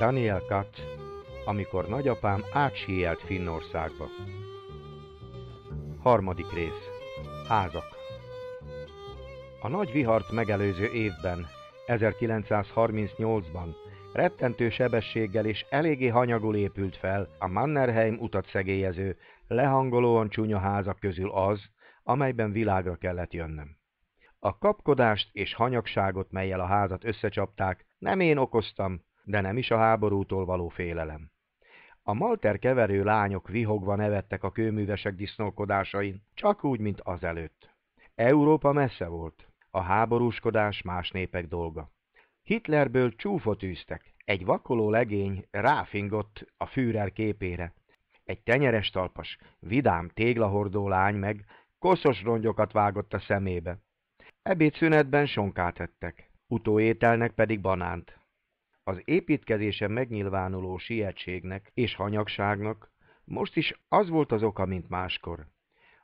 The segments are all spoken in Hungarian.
Daniel Katz, amikor nagyapám átsíjelt Finnországba. Harmadik rész. Házak. A nagy vihart megelőző évben, 1938-ban rettentő sebességgel és eléggé hanyagul épült fel a Mannerheim utat szegélyező, lehangolóan csúnya házak közül az, amelyben világra kellett jönnöm. A kapkodást és hanyagságot, melyel a házat összecsapták, nem én okoztam, de nem is a háborútól való félelem. A malter keverő lányok vihogva nevettek a kőművesek disznókodásain, csak úgy, mint azelőtt. Európa messze volt, a háborúskodás más népek dolga. Hitlerből csúfot űztek, egy vakoló legény ráfingott a Führer képére. Egy tenyeres talpas, vidám téglahordó lány meg koszos rongyokat vágott a szemébe. Ebédszünetben sonkát ettek, utóételnek pedig banánt. Az építkezésen megnyilvánuló sietségnek és hanyagságnak most is az volt az oka, mint máskor.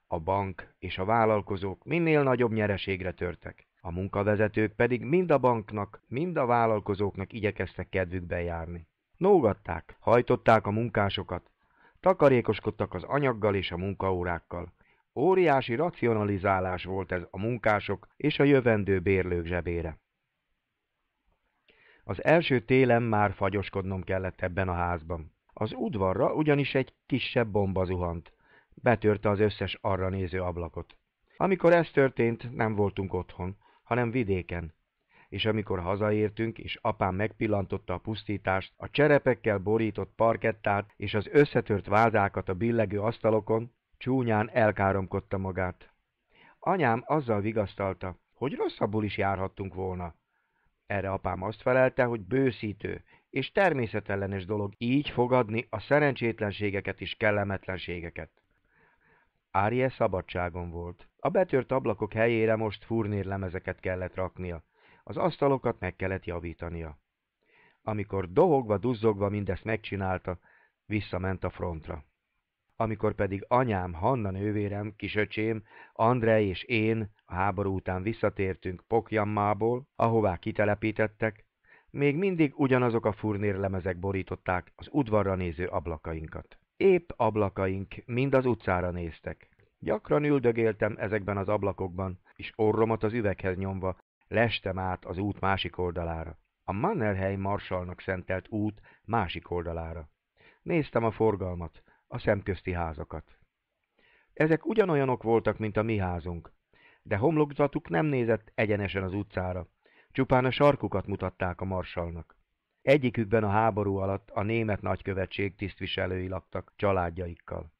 A bank és a vállalkozók minél nagyobb nyereségre törtek, a munkavezetők pedig mind a banknak, mind a vállalkozóknak igyekeztek kedvükbe járni. Nógatták, hajtották a munkásokat, takarékoskodtak az anyaggal és a munkaórákkal. Óriási racionalizálás volt ez a munkások és a jövendő bérlők zsebére. Az első télen már fagyoskodnom kellett ebben a házban. Az udvarra ugyanis egy kisebb bomba zuhant. Betörte az összes arra néző ablakot. Amikor ez történt, nem voltunk otthon, hanem vidéken. És amikor hazaértünk, és apám megpillantotta a pusztítást, a cserepekkel borított parkettát és az összetört vázákat a billegő asztalokon, csúnyán elkáromkodta magát. Anyám azzal vigasztalta, hogy rosszabbul is járhattunk volna. Erre apám azt felelte, hogy bőszítő, és természetellenes dolog így fogadni a szerencsétlenségeket és kellemetlenségeket. Árie szabadságon volt. A betört ablakok helyére most furnérlemezeket kellett raknia. Az asztalokat meg kellett javítania. Amikor dohogva, duzzogva mindezt megcsinálta, visszament a frontra. Amikor pedig anyám, Hanna nővérem, kisöcsém, Andrej és én a háború után visszatértünk Pokjammából, ahová kitelepítettek, még mindig ugyanazok a furnérlemezek borították az udvarra néző ablakainkat. Épp ablakaink mind az utcára néztek. Gyakran üldögéltem ezekben az ablakokban, és orromat az üveghez nyomva lestem át az út másik oldalára. A Mannerheim marsalnak szentelt út másik oldalára. Néztem a forgalmat, a szemközti házakat. Ezek ugyanolyanok voltak, mint a mi házunk, de homlokzatuk nem nézett egyenesen az utcára. Csupán a sarkukat mutatták a marsalnak. Egyikükben a háború alatt a német nagykövetség tisztviselői laktak családjaikkal.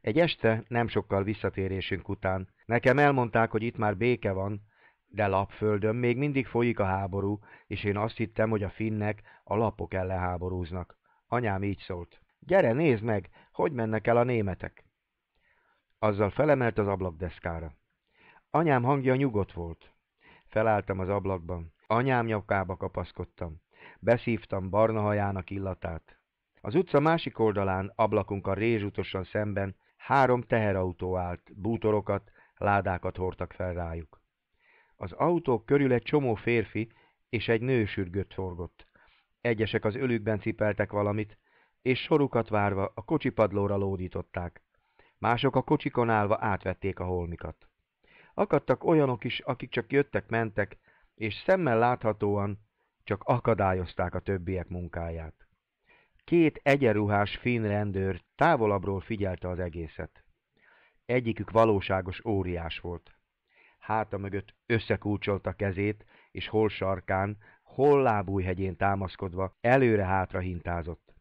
Egy este, nem sokkal visszatérésünk után, nekem elmondták, hogy itt már béke van, de lapföldön még mindig folyik a háború, és én azt hittem, hogy a finnek a lapok ellen háborúznak. Anyám így szólt. Gyere, nézd meg, hogy mennek el a németek! Azzal felemelt az ablakdeszkára. Anyám hangja nyugodt volt. Felálltam az ablakban. Anyám nyakába kapaszkodtam. Beszívtam barna hajának illatát. Az utca másik oldalán, ablakunkkal rézsutosan szemben három teherautó állt, bútorokat, ládákat hordtak fel rájuk. Az autók körül egy csomó férfi és egy nő sürgött forgott. Egyesek az ölükben cipeltek valamit, és sorukat várva a kocsipadlóra lódították. Mások a kocsikon állva átvették a holmikat. Akadtak olyanok is, akik csak jöttek-mentek, és szemmel láthatóan csak akadályozták a többiek munkáját. Két egyenruhás finn rendőr távolabbról figyelte az egészet. Egyikük valóságos óriás volt. Háta mögött összekulcsolta kezét, és hol sarkán, hol lábújhegyén támaszkodva előre-hátra hintázott.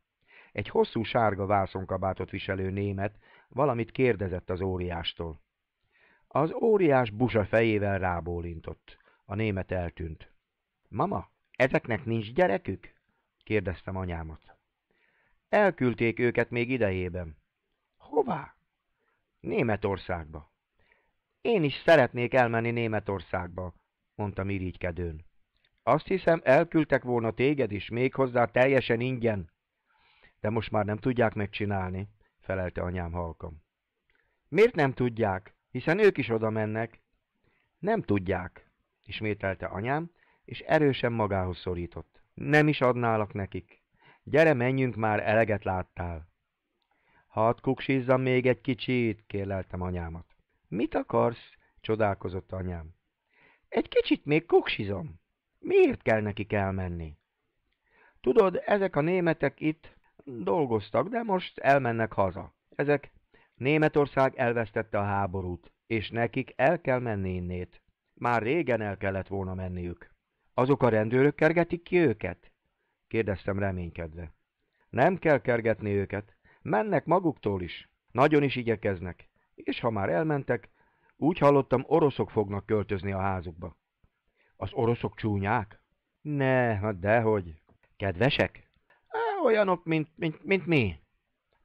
Egy hosszú sárga vászonkabátot viselő német valamit kérdezett az óriástól. Az óriás busa fejével rábólintott. A német eltűnt. Mama, ezeknek nincs gyerekük? kérdeztem anyámat. Elküldték őket még idejében. Hová? Németországba. Én is szeretnék elmenni Németországba, mondtam irigykedőn. Azt hiszem, elküldtek volna téged is, még hozzá teljesen ingyen. De most már nem tudják megcsinálni, felelte anyám halkam. Miért nem tudják? hiszen ők is oda mennek. Nem tudják, ismételte anyám, és erősen magához szorított. Nem is adnálak nekik. Gyere, menjünk már, eleget láttál. Hadd kuksizzam még egy kicsit, kérleltem anyámat. Mit akarsz? csodálkozott anyám. Egy kicsit még kuksizom. Miért kell nekik elmenni? Tudod, ezek a németek itt dolgoztak, de most elmennek haza. Ezek Németország elvesztette a háborút, és nekik el kell menni innét. Már régen el kellett volna menniük. Azok a rendőrök kergetik ki őket? kérdeztem reménykedve. Nem kell kergetni őket, mennek maguktól is, nagyon is igyekeznek, és ha már elmentek, úgy hallottam, oroszok fognak költözni a házukba. Az oroszok csúnyák? Ne, hát dehogy. Kedvesek? Olyanok, mint, mint, mint mi.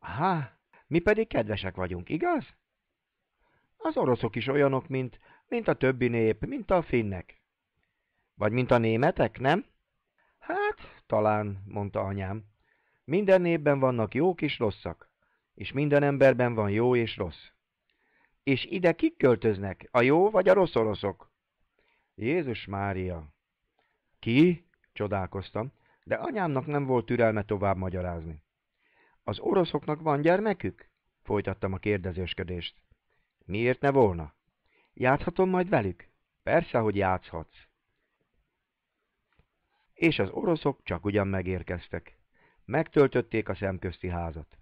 Há, mi pedig kedvesek vagyunk, igaz? Az oroszok is olyanok, mint, mint a többi nép, mint a finnek. Vagy mint a németek, nem? Hát, talán, mondta anyám. Minden népben vannak jók és rosszak, és minden emberben van jó és rossz. És ide kik költöznek, a jó vagy a rossz oroszok? Jézus Mária! Ki? Csodálkoztam, de anyámnak nem volt türelme tovább magyarázni. Az oroszoknak van gyermekük? Folytattam a kérdezősködést. Miért ne volna? Játszhatom majd velük? Persze, hogy játszhatsz. És az oroszok csak ugyan megérkeztek. Megtöltötték a szemközti házat.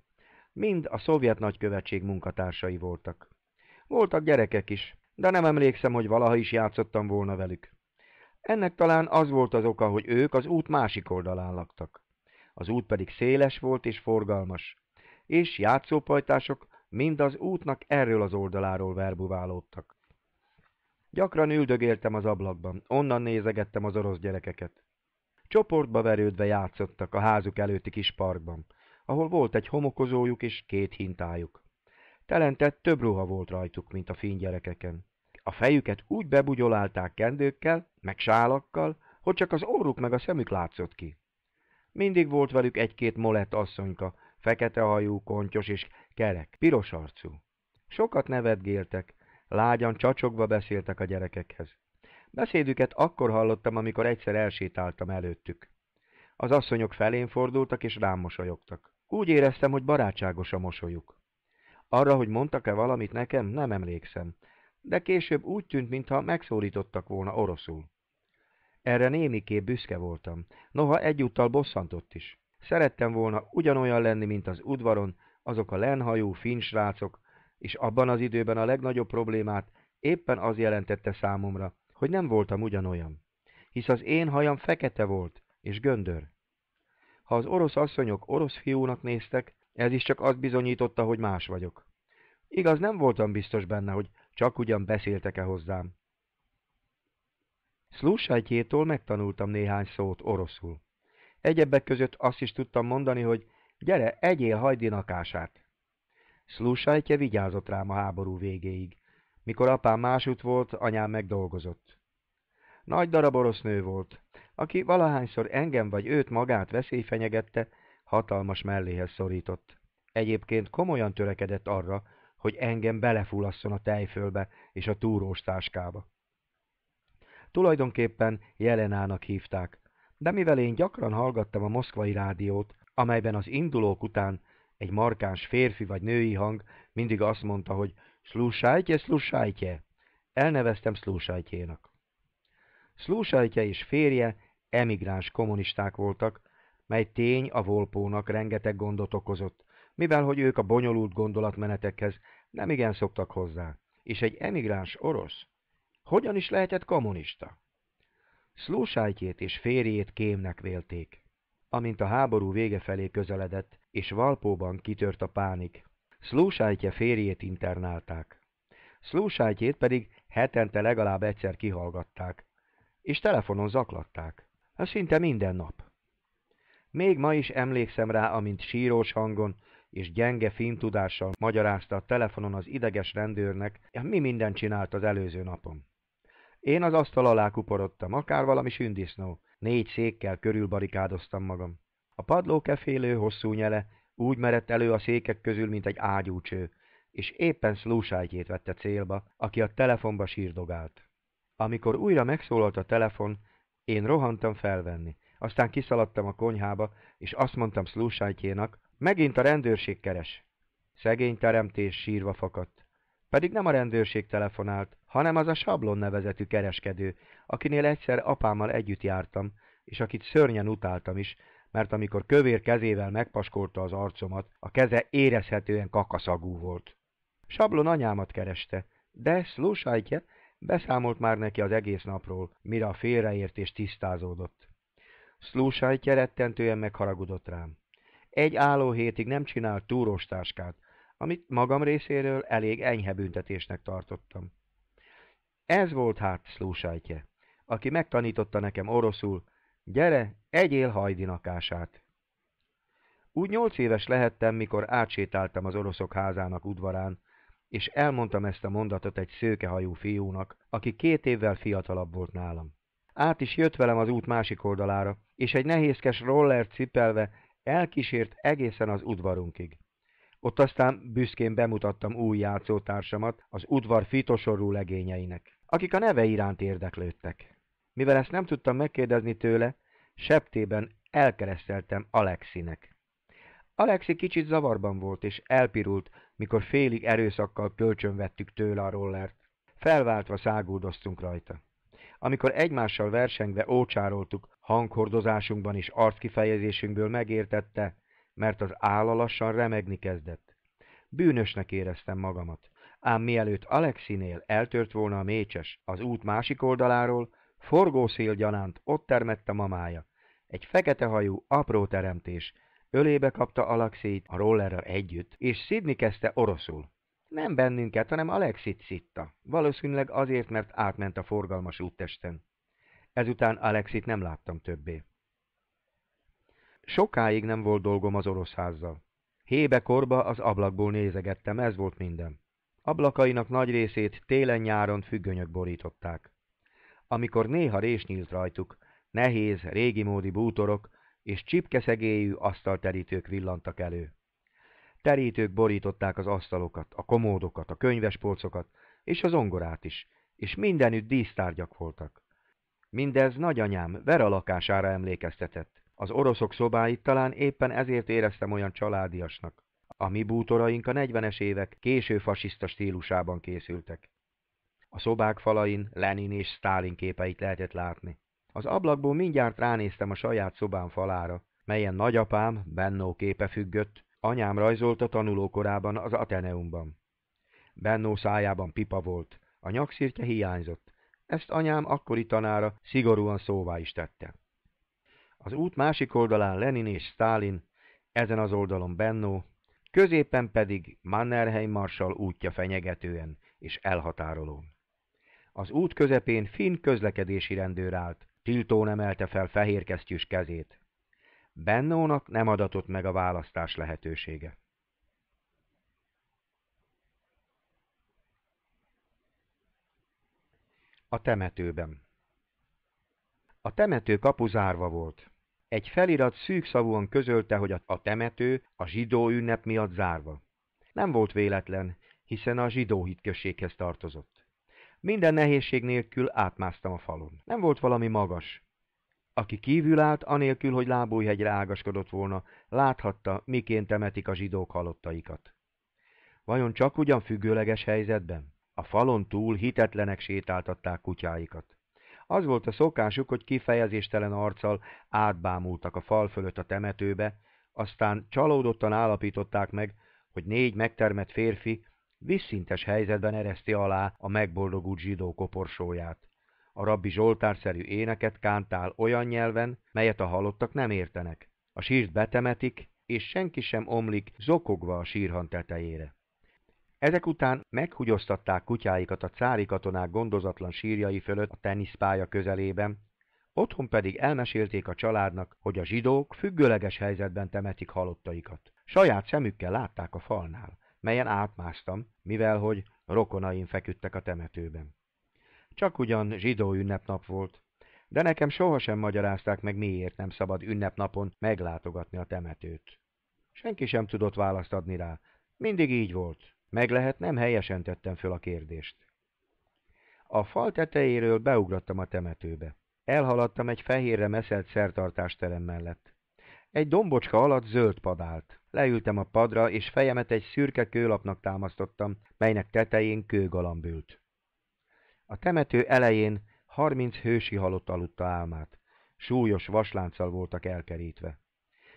Mind a szovjet nagykövetség munkatársai voltak. Voltak gyerekek is, de nem emlékszem, hogy valaha is játszottam volna velük. Ennek talán az volt az oka, hogy ők az út másik oldalán laktak az út pedig széles volt és forgalmas, és játszópajtások mind az útnak erről az oldaláról verbuválódtak. Gyakran üldögéltem az ablakban, onnan nézegettem az orosz gyerekeket. Csoportba verődve játszottak a házuk előtti kis parkban, ahol volt egy homokozójuk és két hintájuk. Telentett több ruha volt rajtuk, mint a gyerekeken. A fejüket úgy bebugyolálták kendőkkel, meg sálakkal, hogy csak az orruk meg a szemük látszott ki. Mindig volt velük egy-két molett asszonyka, fekete hajú, kontyos és kerek, piros arcú. Sokat nevetgéltek, lágyan csacsogva beszéltek a gyerekekhez. Beszédüket akkor hallottam, amikor egyszer elsétáltam előttük. Az asszonyok felén fordultak és rám mosolyogtak. Úgy éreztem, hogy barátságos a mosolyuk. Arra, hogy mondtak-e valamit nekem, nem emlékszem, de később úgy tűnt, mintha megszólítottak volna oroszul. Erre némiképp büszke voltam, noha egyúttal bosszantott is. Szerettem volna ugyanolyan lenni, mint az udvaron, azok a lenhajú fincsrácok, és abban az időben a legnagyobb problémát éppen az jelentette számomra, hogy nem voltam ugyanolyan. Hisz az én hajam fekete volt, és göndör. Ha az orosz asszonyok orosz fiúnak néztek, ez is csak azt bizonyította, hogy más vagyok. Igaz, nem voltam biztos benne, hogy csak ugyan beszéltek-e hozzám. Slusajtjétól megtanultam néhány szót oroszul. Egyebek között azt is tudtam mondani, hogy gyere, egyél hajdinakását. Slusajtje vigyázott rám a háború végéig. Mikor apám másút volt, anyám megdolgozott. Nagy darab orosz nő volt, aki valahányszor engem vagy őt magát veszély fenyegette, hatalmas melléhez szorított. Egyébként komolyan törekedett arra, hogy engem belefulasszon a tejfölbe és a túróstáskába. táskába. Tulajdonképpen Jelenának hívták, de mivel én gyakran hallgattam a moszkvai rádiót, amelyben az indulók után egy markáns férfi vagy női hang mindig azt mondta, hogy Slusajtje, Slusajtje, elneveztem Slusajtjénak. Slusajtje és férje emigráns kommunisták voltak, mely tény a Volpónak rengeteg gondot okozott, mivel hogy ők a bonyolult gondolatmenetekhez nem igen szoktak hozzá, és egy emigráns orosz hogyan is lehetett kommunista? Slósájtjét és férjét kémnek vélték. Amint a háború vége felé közeledett, és Valpóban kitört a pánik, Slósájtje férjét internálták. Slósájtjét pedig hetente legalább egyszer kihallgatták, és telefonon zaklatták. Ez szinte minden nap. Még ma is emlékszem rá, amint sírós hangon és gyenge fintudással magyarázta a telefonon az ideges rendőrnek, mi mindent csinált az előző napon. Én az asztal alá kuporodtam, akár valami sündisznó. Négy székkel körülbarikádoztam magam. A padló kefélő hosszú nyele úgy merett elő a székek közül, mint egy ágyúcső, és éppen szlúsájtjét vette célba, aki a telefonba sírdogált. Amikor újra megszólalt a telefon, én rohantam felvenni, aztán kiszaladtam a konyhába, és azt mondtam szlúsájtjénak, megint a rendőrség keres. Szegény teremtés sírva fakadt. Pedig nem a rendőrség telefonált, hanem az a sablon nevezetű kereskedő, akinél egyszer apámmal együtt jártam, és akit szörnyen utáltam is, mert amikor kövér kezével megpaskolta az arcomat, a keze érezhetően kakaszagú volt. Sablon anyámat kereste, de Slusajtje beszámolt már neki az egész napról, mire a félreértés tisztázódott. Slusajtje rettentően megharagudott rám. Egy álló hétig nem csinált túrostáskát, amit magam részéről elég enyhe büntetésnek tartottam. Ez volt hát Slúsajtje, aki megtanította nekem oroszul, gyere, egyél hajdinakását. Úgy nyolc éves lehettem, mikor átsétáltam az oroszok házának udvarán, és elmondtam ezt a mondatot egy szőkehajú fiúnak, aki két évvel fiatalabb volt nálam. Át is jött velem az út másik oldalára, és egy nehézkes roller cipelve elkísért egészen az udvarunkig. Ott aztán büszkén bemutattam új játszótársamat az udvar fitosorú legényeinek, akik a neve iránt érdeklődtek. Mivel ezt nem tudtam megkérdezni tőle, septében elkereszteltem Alexinek. Alexi kicsit zavarban volt és elpirult, mikor félig erőszakkal kölcsönvettük tőle a rollert. Felváltva száguldoztunk rajta. Amikor egymással versengve ócsároltuk, hanghordozásunkban és arckifejezésünkből megértette, mert az álla lassan remegni kezdett. Bűnösnek éreztem magamat, ám mielőtt Alexinél eltört volna a mécses az út másik oldaláról, forgószél gyanánt ott termett a mamája. Egy fekete hajú, apró teremtés, ölébe kapta Alexit a rollerrel együtt, és szidni kezdte oroszul. Nem bennünket, hanem Alexit szitta, valószínűleg azért, mert átment a forgalmas úttesten. Ezután Alexit nem láttam többé. Sokáig nem volt dolgom az orosz házzal. Hébekorba az ablakból nézegettem, ez volt minden. Ablakainak nagy részét télen-nyáron függönyök borították. Amikor néha rés nyílt rajtuk, nehéz, régi módi bútorok és csipkeszegélyű asztalterítők villantak elő. Terítők borították az asztalokat, a komódokat, a könyvespolcokat és az ongorát is, és mindenütt dísztárgyak voltak. Mindez nagyanyám Vera lakására emlékeztetett. Az oroszok szobáit talán éppen ezért éreztem olyan családiasnak. A mi bútoraink a 40-es évek késő fasiszta stílusában készültek. A szobák falain Lenin és Stálin képeit lehetett látni. Az ablakból mindjárt ránéztem a saját szobám falára, melyen nagyapám, Bennó képe függött, anyám rajzolta tanulókorában az Ateneumban. Bennó szájában pipa volt, a nyakszirtje hiányzott. Ezt anyám akkori tanára szigorúan szóvá is tette. Az út másik oldalán Lenin és Stálin, ezen az oldalon Bennó, középen pedig Mannerheim marsal útja fenyegetően és elhatárolón. Az út közepén finn közlekedési rendőr állt, nem emelte fel fehérkesztyűs kezét. Bennónak nem adatott meg a választás lehetősége. A temetőben A temető kapu zárva volt. Egy felirat szűkszavúan közölte, hogy a temető a zsidó ünnep miatt zárva. Nem volt véletlen, hiszen a zsidó hitkösséghez tartozott. Minden nehézség nélkül átmásztam a falon. Nem volt valami magas. Aki kívül állt, anélkül, hogy lábújhegyre ágaskodott volna, láthatta, miként temetik a zsidók halottaikat. Vajon csak ugyan függőleges helyzetben? A falon túl hitetlenek sétáltatták kutyáikat. Az volt a szokásuk, hogy kifejezéstelen arccal átbámultak a fal fölött a temetőbe, aztán csalódottan állapították meg, hogy négy megtermett férfi visszintes helyzetben ereszti alá a megboldogult zsidó koporsóját. A rabbi zsoltárszerű éneket kántál olyan nyelven, melyet a halottak nem értenek. A sírt betemetik, és senki sem omlik zokogva a sírhan tetejére. Ezek után meghugyoztatták kutyáikat a cári katonák gondozatlan sírjai fölött a teniszpálya közelében, otthon pedig elmesélték a családnak, hogy a zsidók függőleges helyzetben temetik halottaikat. Saját szemükkel látták a falnál, melyen átmásztam, mivel hogy rokonaim feküdtek a temetőben. Csak ugyan zsidó ünnepnap volt, de nekem sohasem magyarázták meg, miért nem szabad ünnepnapon meglátogatni a temetőt. Senki sem tudott választ adni rá, mindig így volt. Meg lehet, nem helyesen tettem föl a kérdést. A fal tetejéről beugrattam a temetőbe. Elhaladtam egy fehérre meszelt szertartásterem mellett. Egy dombocska alatt zöld padált. Leültem a padra, és fejemet egy szürke kőlapnak támasztottam, melynek tetején kőgalamb ült. A temető elején harminc hősi halott aludta álmát. Súlyos vaslánccal voltak elkerítve.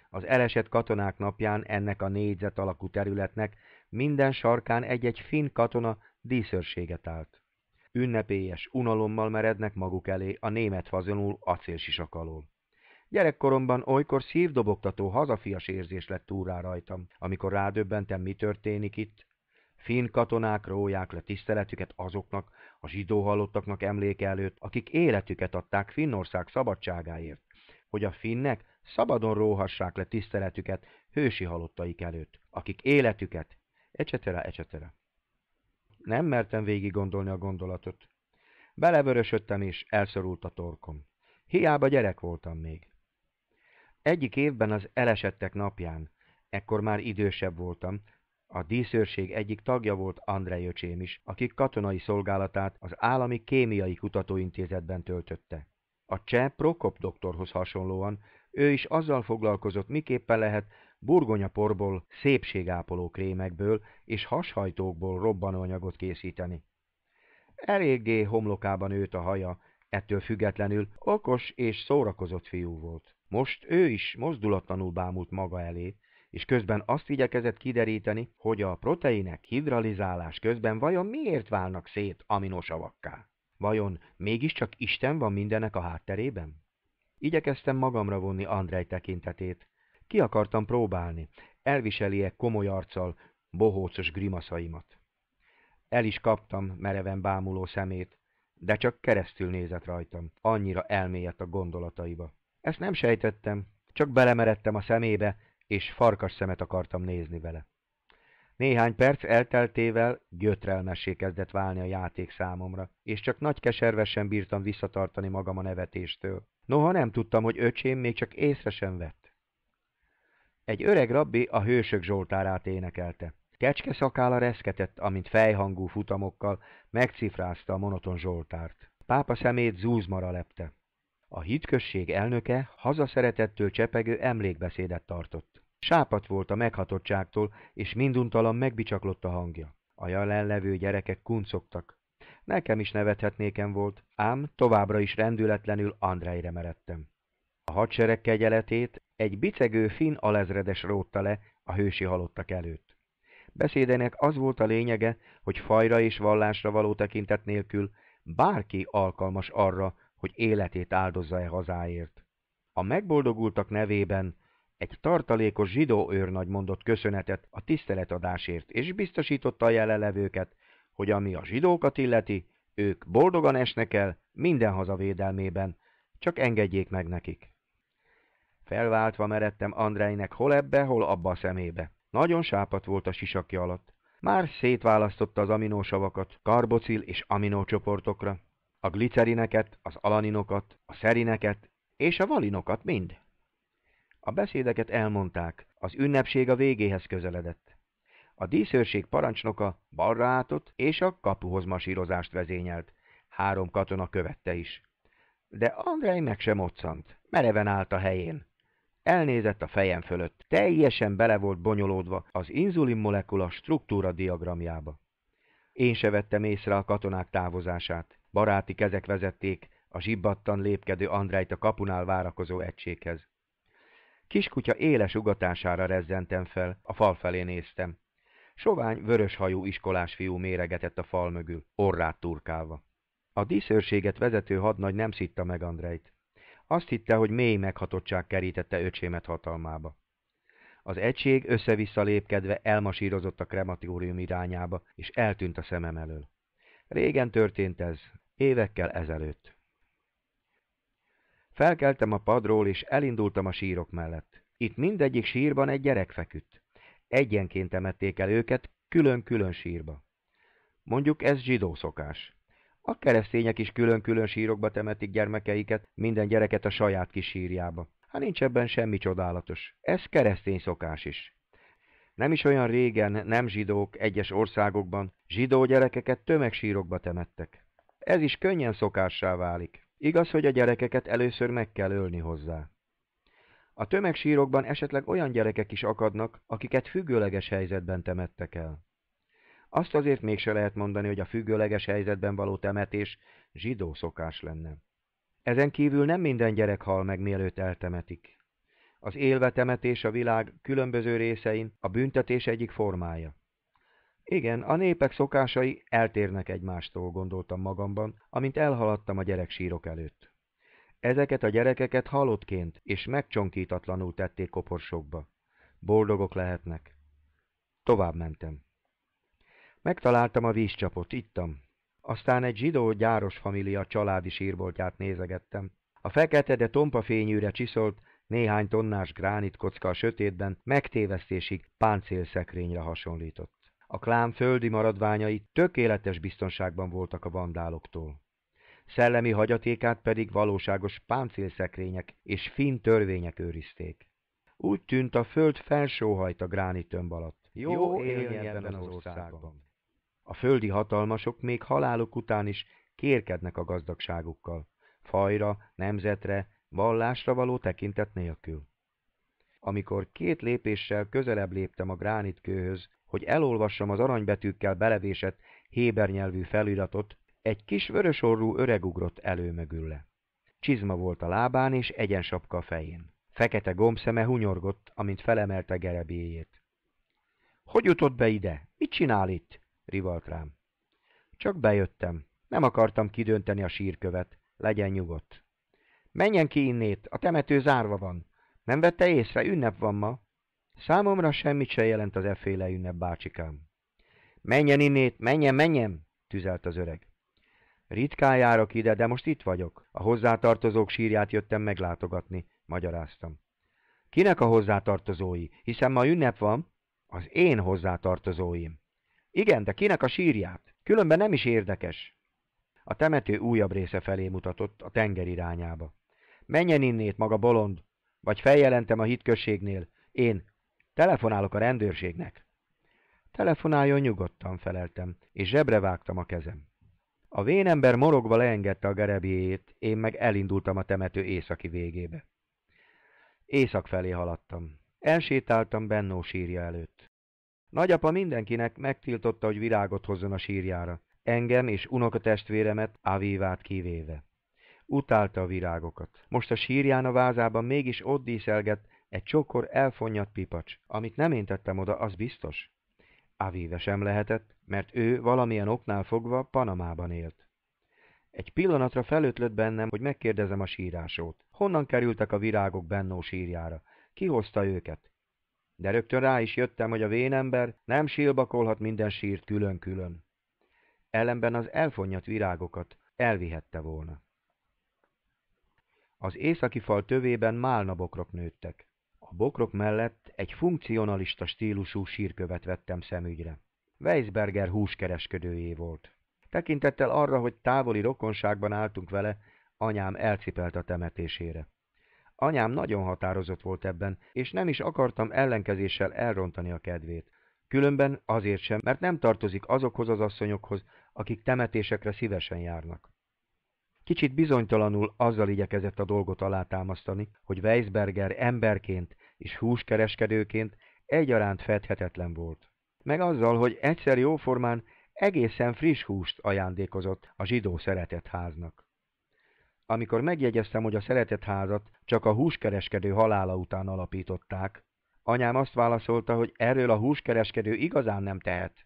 Az elesett katonák napján ennek a négyzet alakú területnek minden sarkán egy-egy finn katona díszörséget állt. Ünnepélyes unalommal merednek maguk elé a német fazonul acélsisak alól. Gyerekkoromban olykor szívdobogtató hazafias érzés lett túrá rajtam, amikor rádöbbentem, mi történik itt. Finn katonák róják le tiszteletüket azoknak, a zsidó halottaknak emléke előtt, akik életüket adták Finnország szabadságáért, hogy a finnek szabadon róhassák le tiszteletüket hősi halottaik előtt, akik életüket etc. etc. Nem mertem végig gondolni a gondolatot. Belevörösödtem és elszorult a torkom. Hiába gyerek voltam még. Egyik évben az elesettek napján, ekkor már idősebb voltam, a díszőrség egyik tagja volt Andrej öcsém is, aki katonai szolgálatát az Állami Kémiai Kutatóintézetben töltötte. A cseh Prokop doktorhoz hasonlóan ő is azzal foglalkozott, miképpen lehet burgonyaporból, szépségápoló krémekből és hashajtókból robbanóanyagot készíteni. Eléggé homlokában őt a haja, ettől függetlenül okos és szórakozott fiú volt. Most ő is mozdulatlanul bámult maga elé, és közben azt igyekezett kideríteni, hogy a proteinek hidralizálás közben vajon miért válnak szét aminosavakká. Vajon mégiscsak Isten van mindenek a hátterében? Igyekeztem magamra vonni Andrej tekintetét, ki akartam próbálni, elviseliek komoly arccal bohócos grimaszaimat. El is kaptam mereven bámuló szemét, de csak keresztül nézett rajtam, annyira elmélyedt a gondolataiba. Ezt nem sejtettem, csak belemeredtem a szemébe, és farkas szemet akartam nézni vele. Néhány perc elteltével gyötrelmessé kezdett válni a játék számomra, és csak nagy keservesen bírtam visszatartani magam a nevetéstől. Noha nem tudtam, hogy öcsém még csak észre sem vett. Egy öreg rabbi a hősök zsoltárát énekelte. Kecske szakála reszketett, amint fejhangú futamokkal megcifrázta a monoton zsoltárt. Pápa szemét zúzmara lepte. A hitkösség elnöke hazaszeretettől csepegő emlékbeszédet tartott. Sápat volt a meghatottságtól, és minduntalan megbicsaklott a hangja. A jelenlevő gyerekek kuncogtak. Nekem is nevethetnékem volt, ám továbbra is rendületlenül Andrejre meredtem. A hadsereg kegyeletét egy bicegő finn alezredes rótta le a hősi halottak előtt. Beszédenek az volt a lényege, hogy fajra és vallásra való tekintet nélkül bárki alkalmas arra, hogy életét áldozza-e hazáért. A megboldogultak nevében egy tartalékos zsidó őrnagy mondott köszönetet a tiszteletadásért, és biztosította a jelenlevőket, hogy ami a zsidókat illeti, ők boldogan esnek el minden hazavédelmében, csak engedjék meg nekik. Felváltva meredtem Andrejnek hol ebbe, hol abba a szemébe. Nagyon sápat volt a sisakja alatt. Már szétválasztotta az aminósavakat, karbocil és aminócsoportokra, a glicerineket, az alaninokat, a szerineket és a valinokat mind. A beszédeket elmondták, az ünnepség a végéhez közeledett. A díszőrség parancsnoka barrátot és a kapuhoz masírozást vezényelt, három katona követte is. De Andrej meg sem moccant, mereven állt a helyén elnézett a fejem fölött. Teljesen bele volt bonyolódva az inzulin molekula struktúra diagramjába. Én se vettem észre a katonák távozását. Baráti kezek vezették a zsibbattan lépkedő Andrejt a kapunál várakozó egységhez. Kiskutya éles ugatására rezzentem fel, a fal felé néztem. Sovány, vöröshajú iskolás fiú méregetett a fal mögül, orrát turkálva. A díszőrséget vezető hadnagy nem szitta meg Andrejt. Azt hitte, hogy mély meghatottság kerítette öcsémet hatalmába. Az egység össze-vissza lépkedve elmasírozott a krematórium irányába, és eltűnt a szemem elől. Régen történt ez, évekkel ezelőtt. Felkeltem a padról, és elindultam a sírok mellett. Itt mindegyik sírban egy gyerek feküdt. Egyenként temették el őket, külön-külön sírba. Mondjuk ez zsidó szokás. A keresztények is külön-külön sírokba temetik gyermekeiket, minden gyereket a saját kis sírjába. Hát nincs ebben semmi csodálatos. Ez keresztény szokás is. Nem is olyan régen nem zsidók egyes országokban zsidó gyerekeket tömegsírokba temettek. Ez is könnyen szokássá válik. Igaz, hogy a gyerekeket először meg kell ölni hozzá. A tömegsírokban esetleg olyan gyerekek is akadnak, akiket függőleges helyzetben temettek el. Azt azért mégse lehet mondani, hogy a függőleges helyzetben való temetés zsidó szokás lenne. Ezen kívül nem minden gyerek hal meg, mielőtt eltemetik. Az élve temetés a világ különböző részein a büntetés egyik formája. Igen, a népek szokásai eltérnek egymástól, gondoltam magamban, amint elhaladtam a gyerek sírok előtt. Ezeket a gyerekeket halottként és megcsonkítatlanul tették koporsokba. Boldogok lehetnek. Tovább mentem. Megtaláltam a vízcsapot, ittam. Aztán egy zsidó gyáros família családi sírboltját nézegettem. A fekete, de tompa fényűre csiszolt, néhány tonnás gránit kocka a sötétben megtévesztésig páncélszekrényre hasonlított. A klám földi maradványai tökéletes biztonságban voltak a vandáloktól. Szellemi hagyatékát pedig valóságos páncélszekrények és finn törvények őrizték. Úgy tűnt a föld felsóhajt a gránit tömb alatt. Jó, Jó élni ebben az országban! A földi hatalmasok még haláluk után is kérkednek a gazdagságukkal, fajra, nemzetre, vallásra való tekintet nélkül. Amikor két lépéssel közelebb léptem a gránitkőhöz, hogy elolvassam az aranybetűkkel belevésett héber nyelvű feliratot, egy kis vörösorú öreg ugrott elő mögül le. Csizma volt a lábán és egyensapka a fején. Fekete gombszeme hunyorgott, amint felemelte gerebéjét. – Hogy jutott be ide? Mit csinál itt? rivalt rám. Csak bejöttem. Nem akartam kidönteni a sírkövet. Legyen nyugodt. Menjen ki innét, a temető zárva van. Nem vette észre, ünnep van ma. Számomra semmit se jelent az efféle ünnep, bácsikám. Menjen innét, menjen, menjen, tüzelt az öreg. Ritkán járok ide, de most itt vagyok. A hozzátartozók sírját jöttem meglátogatni, magyaráztam. Kinek a hozzátartozói? Hiszen ma ünnep van. Az én hozzátartozóim. Igen, de kinek a sírját? Különben nem is érdekes. A temető újabb része felé mutatott, a tenger irányába. Menjen innét, maga bolond! Vagy feljelentem a hitközségnél. Én. Telefonálok a rendőrségnek. Telefonáljon nyugodtan, feleltem, és zsebre vágtam a kezem. A vénember morogva leengedte a gerebjéjét, én meg elindultam a temető északi végébe. Észak felé haladtam. Elsétáltam Bennó sírja előtt. Nagyapa mindenkinek megtiltotta, hogy virágot hozzon a sírjára, engem és unokatestvéremet Avivát kivéve. Utálta a virágokat. Most a sírján a vázában mégis ott díszelgett egy csokor elfonnyadt pipacs, amit nem én tettem oda, az biztos. Avive sem lehetett, mert ő valamilyen oknál fogva Panamában élt. Egy pillanatra felötlött bennem, hogy megkérdezem a sírásót. Honnan kerültek a virágok Bennó sírjára? Ki hozta őket? de rögtön rá is jöttem, hogy a vénember nem silbakolhat minden sírt külön-külön. Ellenben az elfonnyat virágokat elvihette volna. Az északi fal tövében málna bokrok nőttek. A bokrok mellett egy funkcionalista stílusú sírkövet vettem szemügyre. Weisberger húskereskedőjé volt. Tekintettel arra, hogy távoli rokonságban álltunk vele, anyám elcipelt a temetésére. Anyám nagyon határozott volt ebben, és nem is akartam ellenkezéssel elrontani a kedvét. Különben azért sem, mert nem tartozik azokhoz az asszonyokhoz, akik temetésekre szívesen járnak. Kicsit bizonytalanul azzal igyekezett a dolgot alátámasztani, hogy Weisberger emberként és húskereskedőként egyaránt fedhetetlen volt. Meg azzal, hogy egyszer jóformán egészen friss húst ajándékozott a zsidó szeretetháznak. Amikor megjegyeztem, hogy a szeretett házat csak a húskereskedő halála után alapították, anyám azt válaszolta, hogy erről a húskereskedő igazán nem tehet.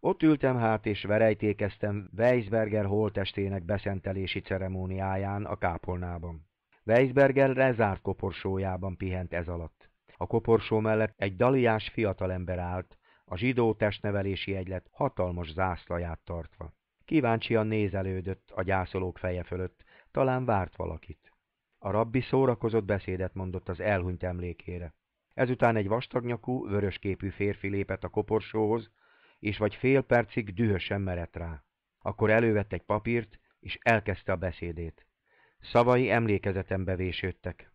Ott ültem hát és verejtékeztem Weisberger holtestének beszentelési ceremóniáján a kápolnában. Weisberger lezárt koporsójában pihent ez alatt. A koporsó mellett egy daliás fiatalember állt, a zsidó testnevelési egylet hatalmas zászlaját tartva. Kíváncsian nézelődött a gyászolók feje fölött, talán várt valakit. A rabbi szórakozott beszédet mondott az elhunyt emlékére. Ezután egy vastagnyakú, vörösképű férfi lépett a koporsóhoz, és vagy fél percig dühösen merett rá. Akkor elővett egy papírt, és elkezdte a beszédét. Szavai emlékezetembe vésődtek.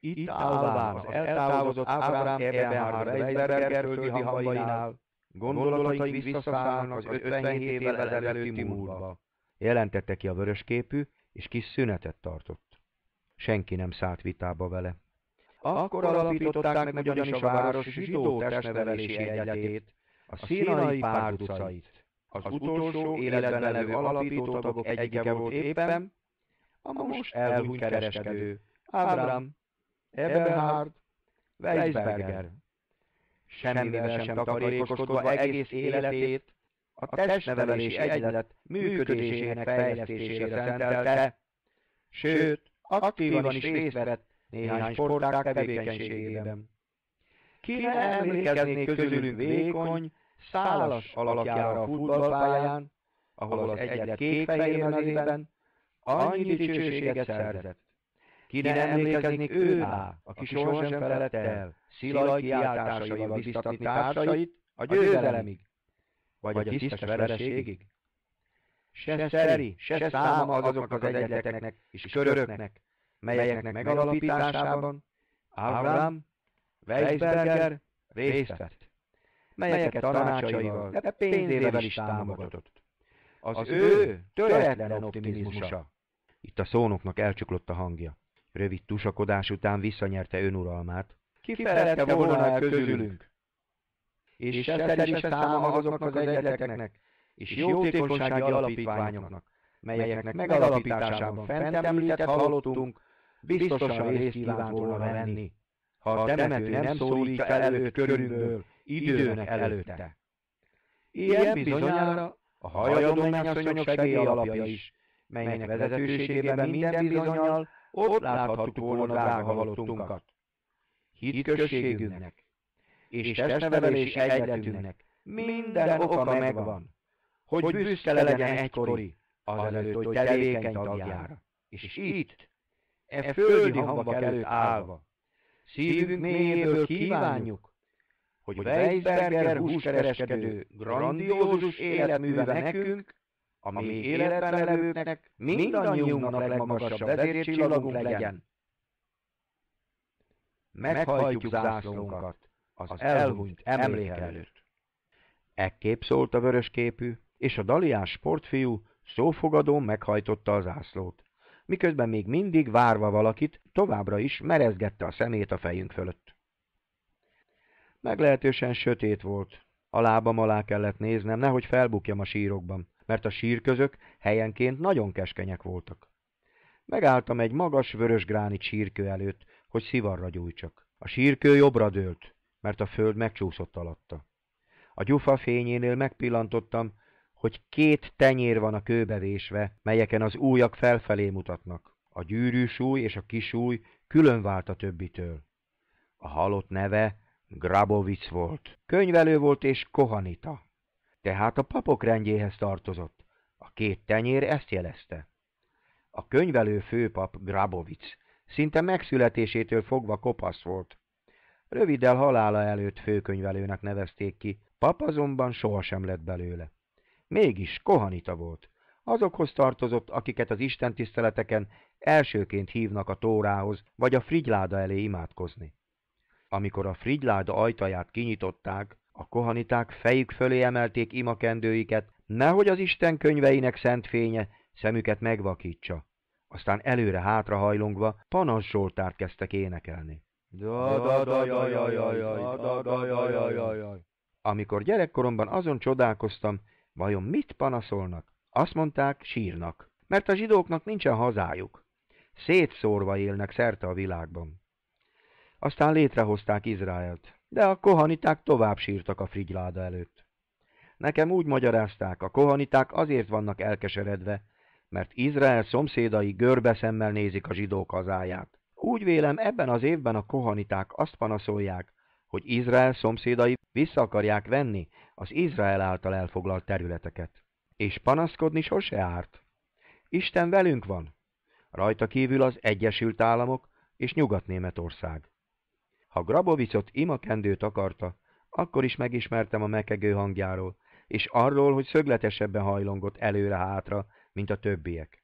Itt állván az eltávozott Ábrám Eberhard a földi havainál, Gondolataik visszaszállnak az 57 évvel ezelőtti múlva. jelentette ki a vörösképű, és kis szünetet tartott. Senki nem szállt vitába vele. Akkor alapították meg ugyanis a város zsidó testnevelési egyetét, a színai párducait. Az utolsó életben levő alapítótagok egyike volt éppen, a most elhúny kereskedő, Ábrám, Eberhard, Weisberger semmivel sem takarékoskodva egész életét a testnevelési egylet működésének fejlesztésére szentelte, sőt, aktívan is részt vett néhány sporták tevékenységében. ne emlékeznék közülünk vékony, szálas alakjára a futballpályán, ahol az egyet kékfehér mezében annyi dicsőséget szerzett. Kire emlékeznék ő rá, aki sohasem felett el, szilaj kiáltásaival biztatni társait a győzelemig, vagy a tisztes vereségig? Se szeri, se száma azoknak az egyleteknek és köröknek, melyeknek megalapításában Ábrám, Weisberger részt vett, melyeket tanácsaival, de pénzével is támogatott. Az ő töretlen optimizmusa. Itt a szónoknak elcsuklott a hangja. Rövid tusakodás után visszanyerte önuralmát. Ki feledte volna el közülünk? És, és Eszter se száma azoknak az egyeteknek, és jótékonysági alapítványoknak, melyeknek megalapításában fent említett hallottunk, biztosan részt kívánt volna venni, ha a temető nem szólít fel előtt körülből, időnek előtte. Ilyen bizonyára a hajadó mennyasszonyok segély alapja is, melynek vezetőségében minden bizonyal ott láthattuk volna drága halottunkat. Hitközségünknek és testnevelési egyletünknek minden oka megvan, hogy büszke legyen egykori, azelőtt, hogy tevékeny tagjára. És itt, e földi hangok előtt állva, szívünk mélyéből kívánjuk, hogy Weisberger húskereskedő grandiózus életműve nekünk a mi életben levőknek, mindannyiunknak legmagasabb vezércsillagunk legyen. Meghajtjuk zászlónkat az elhunyt emlék előtt. Ekképp szólt a vörösképű, és a daliás sportfiú szófogadó meghajtotta az zászlót, miközben még mindig várva valakit továbbra is merezgette a szemét a fejünk fölött. Meglehetősen sötét volt, a lábam alá kellett néznem, nehogy felbukjam a sírokban mert a sírközök helyenként nagyon keskenyek voltak. Megálltam egy magas vörösgránit sírkő előtt, hogy szivarra gyújtsak. A sírkő jobbra dőlt, mert a föld megcsúszott alatta. A gyufa fényénél megpillantottam, hogy két tenyér van a kőbevésve, melyeken az újak felfelé mutatnak. A gyűrű súly és a kisúly külön vált a többitől. A halott neve Grabovic volt. Könyvelő volt és kohanita tehát a papok rendjéhez tartozott. A két tenyér ezt jelezte. A könyvelő főpap Grabovic szinte megszületésétől fogva kopasz volt. Röviddel halála előtt főkönyvelőnek nevezték ki, pap azonban sohasem lett belőle. Mégis kohanita volt. Azokhoz tartozott, akiket az istentiszteleteken elsőként hívnak a tórához, vagy a frigyláda elé imádkozni. Amikor a frigyláda ajtaját kinyitották, a kohaniták fejük fölé emelték imakendőiket, nehogy az Isten könyveinek szent fénye szemüket megvakítsa. Aztán előre-hátra hajlongva panas zsoltárt kezdtek énekelni. Amikor gyerekkoromban azon csodálkoztam, vajon mit panaszolnak? Azt mondták, sírnak, mert a zsidóknak nincsen hazájuk. Szétszórva élnek szerte a világban. Aztán létrehozták Izraelt, de a kohaniták tovább sírtak a frigyláda előtt. Nekem úgy magyarázták, a kohaniták azért vannak elkeseredve, mert Izrael szomszédai görbeszemmel nézik a zsidók hazáját. Úgy vélem, ebben az évben a kohaniták azt panaszolják, hogy Izrael szomszédai vissza akarják venni az Izrael által elfoglalt területeket. És panaszkodni sose árt. Isten velünk van. Rajta kívül az Egyesült Államok és Nyugat-Németország. Ha Grabovicot imakendőt akarta, akkor is megismertem a mekegő hangjáról, és arról, hogy szögletesebben hajlongott előre-hátra, mint a többiek.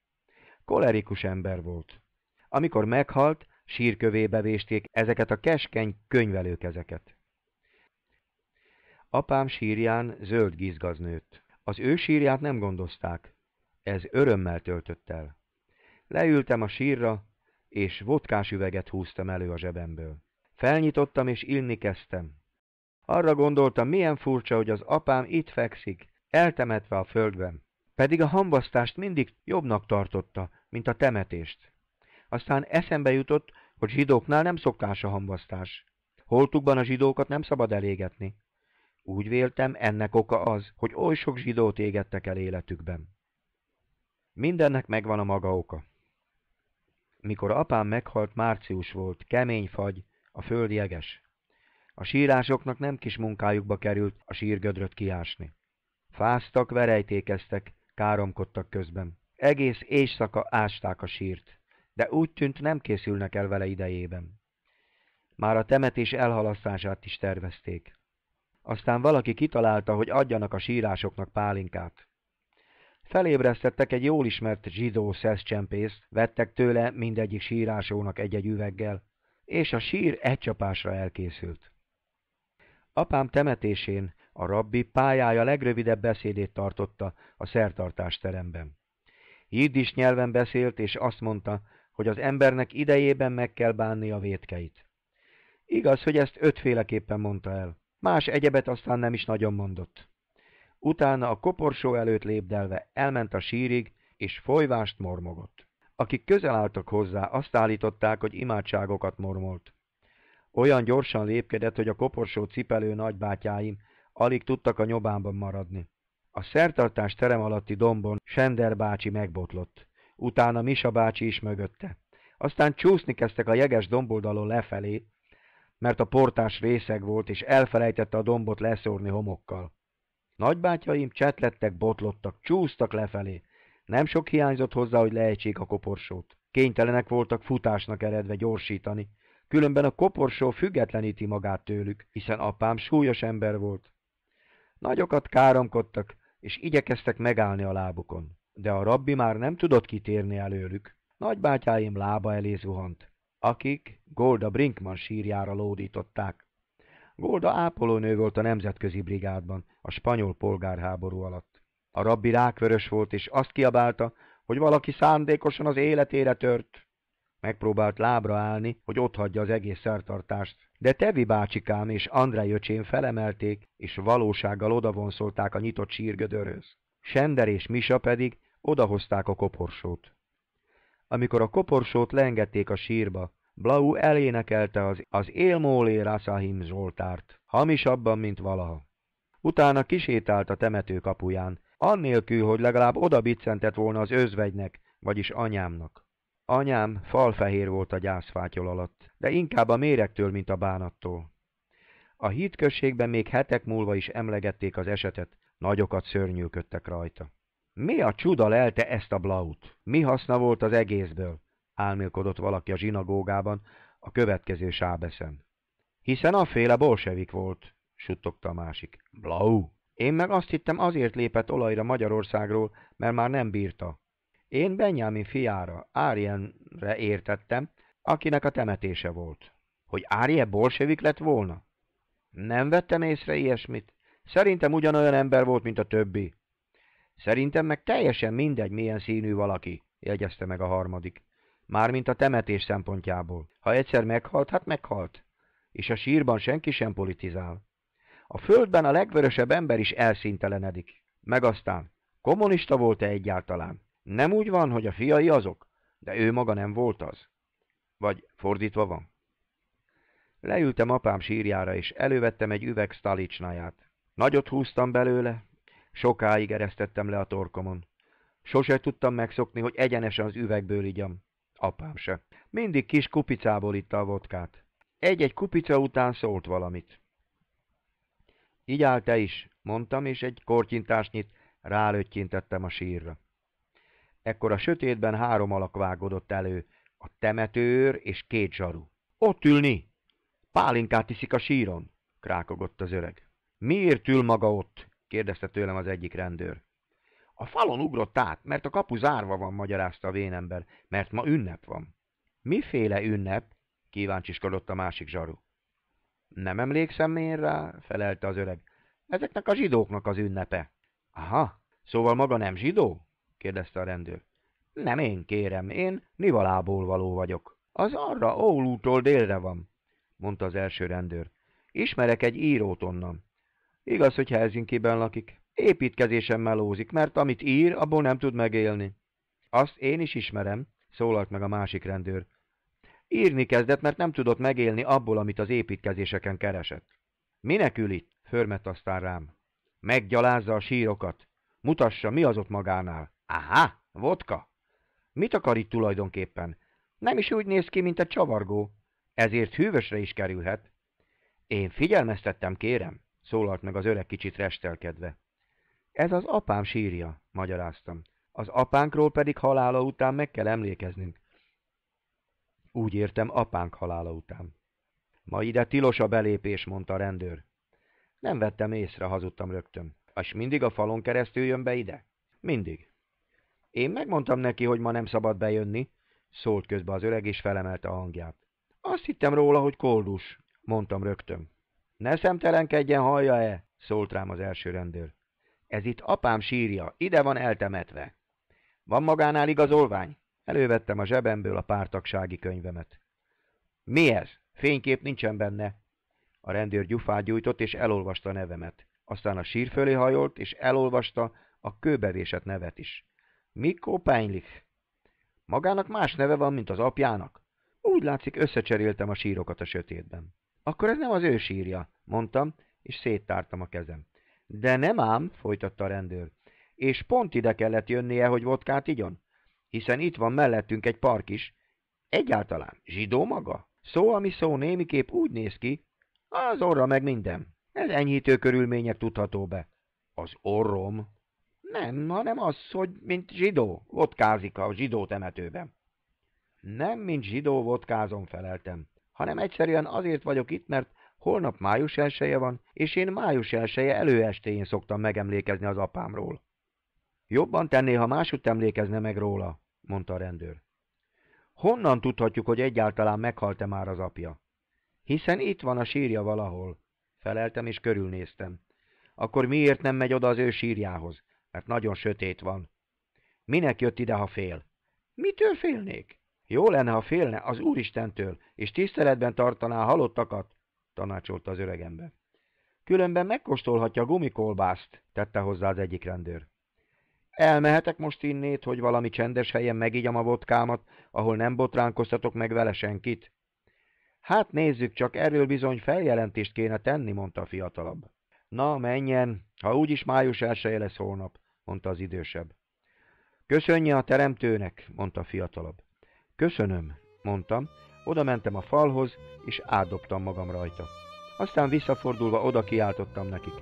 Kolerikus ember volt. Amikor meghalt, sírkövébe vésték ezeket a keskeny könyvelőkezeket. Apám sírján zöld gizgaz nőtt. Az ő sírját nem gondozták. Ez örömmel töltött el. Leültem a sírra, és vodkás üveget húztam elő a zsebemből. Felnyitottam és inni kezdtem. Arra gondoltam, milyen furcsa, hogy az apám itt fekszik, eltemetve a földben. Pedig a hambasztást mindig jobbnak tartotta, mint a temetést. Aztán eszembe jutott, hogy zsidóknál nem szokás a hambasztás. Holtukban a zsidókat nem szabad elégetni. Úgy véltem, ennek oka az, hogy oly sok zsidót égettek el életükben. Mindennek megvan a maga oka. Mikor apám meghalt, március volt, kemény fagy, a föld jeges. A sírásoknak nem kis munkájukba került a sírgödröt kiásni. Fáztak, verejtékeztek, káromkodtak közben. Egész éjszaka ásták a sírt, de úgy tűnt nem készülnek el vele idejében. Már a temetés elhalasztását is tervezték. Aztán valaki kitalálta, hogy adjanak a sírásoknak pálinkát. Felébresztettek egy jól ismert zsidó szeszcsempészt, vettek tőle mindegyik sírásónak egy-egy üveggel, és a sír egy csapásra elkészült. Apám temetésén a rabbi pályája legrövidebb beszédét tartotta a szertartás teremben. Jiddis nyelven beszélt, és azt mondta, hogy az embernek idejében meg kell bánni a vétkeit. Igaz, hogy ezt ötféleképpen mondta el, más egyebet aztán nem is nagyon mondott. Utána a koporsó előtt lépdelve elment a sírig, és folyvást mormogott. Akik közel álltak hozzá, azt állították, hogy imádságokat mormolt. Olyan gyorsan lépkedett, hogy a koporsó cipelő nagybátyáim alig tudtak a nyobámban maradni. A szertartás terem alatti dombon Sender bácsi megbotlott. Utána Misa bácsi is mögötte. Aztán csúszni kezdtek a jeges domboldalon lefelé, mert a portás részeg volt, és elfelejtette a dombot leszórni homokkal. Nagybátyaim csetlettek, botlottak, csúsztak lefelé. Nem sok hiányzott hozzá, hogy leejtsék a koporsót. Kénytelenek voltak futásnak eredve gyorsítani, különben a koporsó függetleníti magát tőlük, hiszen apám súlyos ember volt. Nagyokat káromkodtak, és igyekeztek megállni a lábukon, de a rabbi már nem tudott kitérni előlük. Nagybátyáim lába elé zuhant, akik Golda Brinkman sírjára lódították. Golda ápolónő volt a nemzetközi brigádban, a spanyol polgárháború alatt. A rabbi rákvörös volt, és azt kiabálta, hogy valaki szándékosan az életére tört. Megpróbált lábra állni, hogy ott hagyja az egész szertartást, de Tevi bácsikám és Andrei öcsém felemelték, és valósággal odavonszolták a nyitott sírgödörhöz. Sender és Misa pedig odahozták a koporsót. Amikor a koporsót leengedték a sírba, Blau elénekelte az, az Élmólé Rasahim Zsoltárt, hamisabban, mint valaha. Utána kisétált a temető kapuján, annélkül, hogy legalább oda biccentett volna az özvegynek, vagyis anyámnak. Anyám falfehér volt a gyászfátyol alatt, de inkább a mérektől, mint a bánattól. A hitközségben még hetek múlva is emlegették az esetet, nagyokat szörnyűködtek rajta. Mi a csuda lelte ezt a blaut? Mi haszna volt az egészből? álmélkodott valaki a zsinagógában a következő sábeszen. Hiszen féle bolsevik volt, suttogta a másik. Blau! Én meg azt hittem azért lépett olajra Magyarországról, mert már nem bírta. Én Benjamin fiára, Árienre értettem, akinek a temetése volt. Hogy Árie bolsevik lett volna? Nem vettem észre ilyesmit. Szerintem ugyanolyan ember volt, mint a többi. Szerintem meg teljesen mindegy, milyen színű valaki, jegyezte meg a harmadik. Mármint a temetés szempontjából. Ha egyszer meghalt, hát meghalt. És a sírban senki sem politizál. A földben a legvörösebb ember is elszíntelenedik. Meg aztán, kommunista volt-e egyáltalán? Nem úgy van, hogy a fiai azok, de ő maga nem volt az. Vagy fordítva van. Leültem apám sírjára, és elővettem egy üveg stalicsnáját. Nagyot húztam belőle, sokáig eresztettem le a torkomon. Sose tudtam megszokni, hogy egyenesen az üvegből igyam. Apám se. Mindig kis kupicából itta a vodkát. Egy-egy kupica után szólt valamit. Így áll te is, mondtam, és egy kortyintásnyit rálöttyintettem a sírra. Ekkor a sötétben három alak vágodott elő, a temetőr és két zsaru. Ott ülni! Pálinkát iszik a síron, krákogott az öreg. Miért ül maga ott? kérdezte tőlem az egyik rendőr. A falon ugrott át, mert a kapu zárva van, magyarázta a vénember, mert ma ünnep van. Miféle ünnep? kíváncsiskodott a másik zsaru. Nem emlékszem én rá, felelte az öreg. Ezeknek a zsidóknak az ünnepe. Aha, szóval maga nem zsidó? kérdezte a rendőr. Nem én kérem, én Nivalából való vagyok. Az arra Oulútól délre van, mondta az első rendőr. Ismerek egy írót onnan. Igaz, hogy Helsinki-ben lakik. Építkezésen melózik, mert amit ír, abból nem tud megélni. Azt én is ismerem, szólalt meg a másik rendőr. Írni kezdett, mert nem tudott megélni abból, amit az építkezéseken keresett. Minek ül itt? Förmet aztán rám. Meggyalázza a sírokat. Mutassa, mi az ott magánál. Aha, vodka. Mit akar itt tulajdonképpen? Nem is úgy néz ki, mint egy csavargó. Ezért hűvösre is kerülhet. Én figyelmeztettem, kérem, szólalt meg az öreg kicsit restelkedve. Ez az apám sírja, magyaráztam. Az apánkról pedig halála után meg kell emlékeznünk. Úgy értem, apánk halála után. Ma ide tilos a belépés, mondta a rendőr. Nem vettem észre, hazudtam rögtön. És mindig a falon keresztül jön be ide? Mindig. Én megmondtam neki, hogy ma nem szabad bejönni, szólt közbe az öreg, és felemelte a hangját. Azt hittem róla, hogy koldus, mondtam rögtön. Ne szemtelenkedjen, hallja-e, szólt rám az első rendőr. Ez itt apám sírja, ide van eltemetve. Van magánál igazolvány? Elővettem a zsebemből a pártagsági könyvemet. Mi ez? Fénykép nincsen benne. A rendőr gyufát gyújtott, és elolvasta a nevemet. Aztán a sír fölé hajolt, és elolvasta a kőbevésett nevet is. Mikó Peinlich. Magának más neve van, mint az apjának. Úgy látszik, összecseréltem a sírokat a sötétben. Akkor ez nem az ő sírja, mondtam, és széttártam a kezem. De nem ám, folytatta a rendőr. És pont ide kellett jönnie, hogy vodkát igyon? hiszen itt van mellettünk egy park is. Egyáltalán zsidó maga? Szó, ami szó némiképp úgy néz ki, az orra meg minden. Ez enyhítő körülmények tudható be. Az orrom? Nem, hanem az, hogy mint zsidó, vodkázik a zsidó temetőben. Nem, mint zsidó vodkázom, feleltem, hanem egyszerűen azért vagyok itt, mert holnap május elsője van, és én május elsője előestéjén szoktam megemlékezni az apámról. Jobban tenné, ha másút emlékezne meg róla, mondta a rendőr. Honnan tudhatjuk, hogy egyáltalán meghalt-e már az apja? Hiszen itt van a sírja valahol. Feleltem és körülnéztem. Akkor miért nem megy oda az ő sírjához? Mert nagyon sötét van. Minek jött ide, ha fél? Mitől félnék? Jó lenne, ha félne az Úristentől, és tiszteletben tartaná a halottakat, tanácsolta az öregember. Különben megkóstolhatja a gumikolbászt, tette hozzá az egyik rendőr. Elmehetek most innét, hogy valami csendes helyen megígyam a vodkámat, ahol nem botránkoztatok meg vele senkit? Hát nézzük, csak erről bizony feljelentést kéne tenni, mondta a fiatalabb. Na, menjen, ha úgyis május elsője lesz holnap, mondta az idősebb. Köszönje a teremtőnek, mondta a fiatalabb. Köszönöm, mondtam, oda mentem a falhoz, és átdobtam magam rajta. Aztán visszafordulva oda kiáltottam nekik.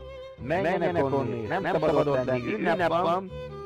Menjenek, Menjenek onnét, nem, nem szabad ott lenni, ünnep van,